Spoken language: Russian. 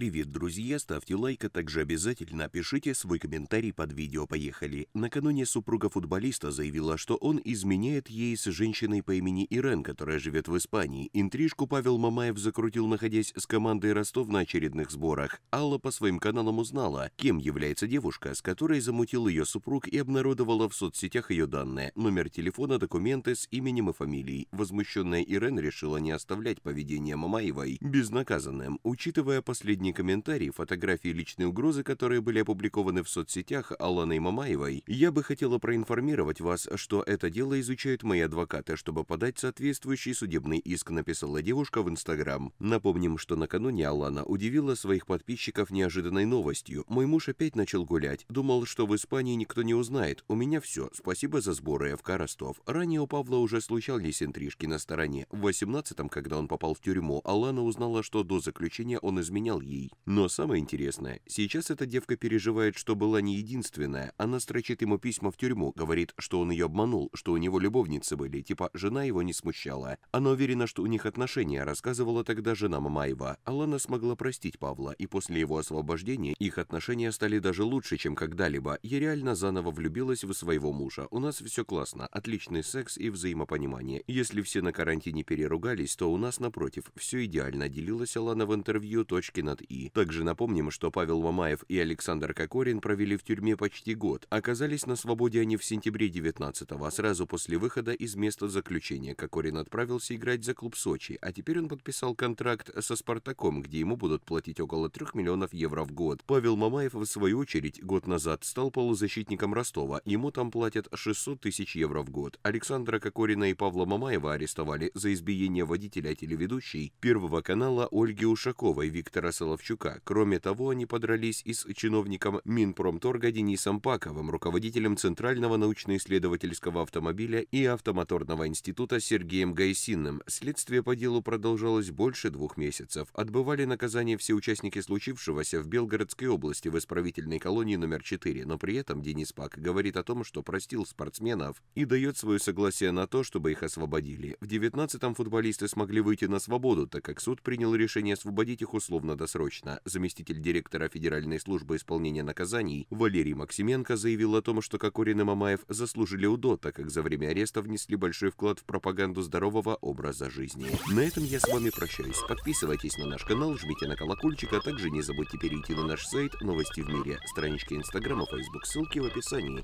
Привет, друзья! Ставьте лайк, а также обязательно пишите свой комментарий под видео. Поехали! Накануне супруга футболиста заявила, что он изменяет ей с женщиной по имени Ирен, которая живет в Испании. Интрижку Павел Мамаев закрутил, находясь с командой Ростов на очередных сборах. Алла по своим каналам узнала, кем является девушка, с которой замутил ее супруг и обнародовала в соцсетях ее данные, номер телефона, документы с именем и фамилией. Возмущенная Ирен решила не оставлять поведение Мамаевой безнаказанным, учитывая последние последний комментарий, фотографии личной угрозы, которые были опубликованы в соцсетях Алланой Мамаевой, я бы хотела проинформировать вас, что это дело изучают мои адвокаты, чтобы подать соответствующий судебный иск, написала девушка в Инстаграм. Напомним, что накануне Алана удивила своих подписчиков неожиданной новостью. Мой муж опять начал гулять. Думал, что в Испании никто не узнает. У меня все. Спасибо за сборы в Ростов. Ранее у Павла уже случались интрижки на стороне. В 18-м, когда он попал в тюрьму, Алана узнала, что до заключения он изменял ей Лилий. Но самое интересное, сейчас эта девка переживает, что была не единственная. Она строчит ему письма в тюрьму, говорит, что он ее обманул, что у него любовницы были, типа жена его не смущала. Она уверена, что у них отношения, рассказывала тогда жена Мамаева. Алана смогла простить Павла, и после его освобождения их отношения стали даже лучше, чем когда-либо. Я реально заново влюбилась в своего мужа. У нас все классно, отличный секс и взаимопонимание. Если все на карантине переругались, то у нас, напротив, все идеально, делилась Алана в интервью точки над и, также напомним, что Павел Мамаев и Александр Кокорин провели в тюрьме почти год, оказались на свободе они в сентябре 19-го, а сразу после выхода из места заключения Кокорин отправился играть за клуб Сочи, а теперь он подписал контракт со «Спартаком», где ему будут платить около 3 миллионов евро в год. Павел Мамаев, в свою очередь, год назад стал полузащитником Ростова, ему там платят 600 тысяч евро в год. Александра Кокорина и Павла Мамаева арестовали за избиение водителя телеведущей Первого канала Ольги Ушаковой, Виктора Соловьева, Соловчука. Кроме того, они подрались и с чиновником Минпромторга Денисом Паковым, руководителем Центрального научно-исследовательского автомобиля и автомоторного института Сергеем Гайсинным. Следствие по делу продолжалось больше двух месяцев. Отбывали наказание все участники случившегося в Белгородской области в исправительной колонии номер 4, но при этом Денис Пак говорит о том, что простил спортсменов и дает свое согласие на то, чтобы их освободили. В 19-м футболисты смогли выйти на свободу, так как суд принял решение освободить их условно-досрочно срочно. Заместитель директора Федеральной службы исполнения наказаний Валерий Максименко заявил о том, что Кокорин и Мамаев заслужили УДО, так как за время ареста внесли большой вклад в пропаганду здорового образа жизни. На этом я с вами прощаюсь. Подписывайтесь на наш канал, жмите на колокольчик, а также не забудьте перейти на наш сайт «Новости в мире», странички Инстаграма, Фейсбук, ссылки в описании.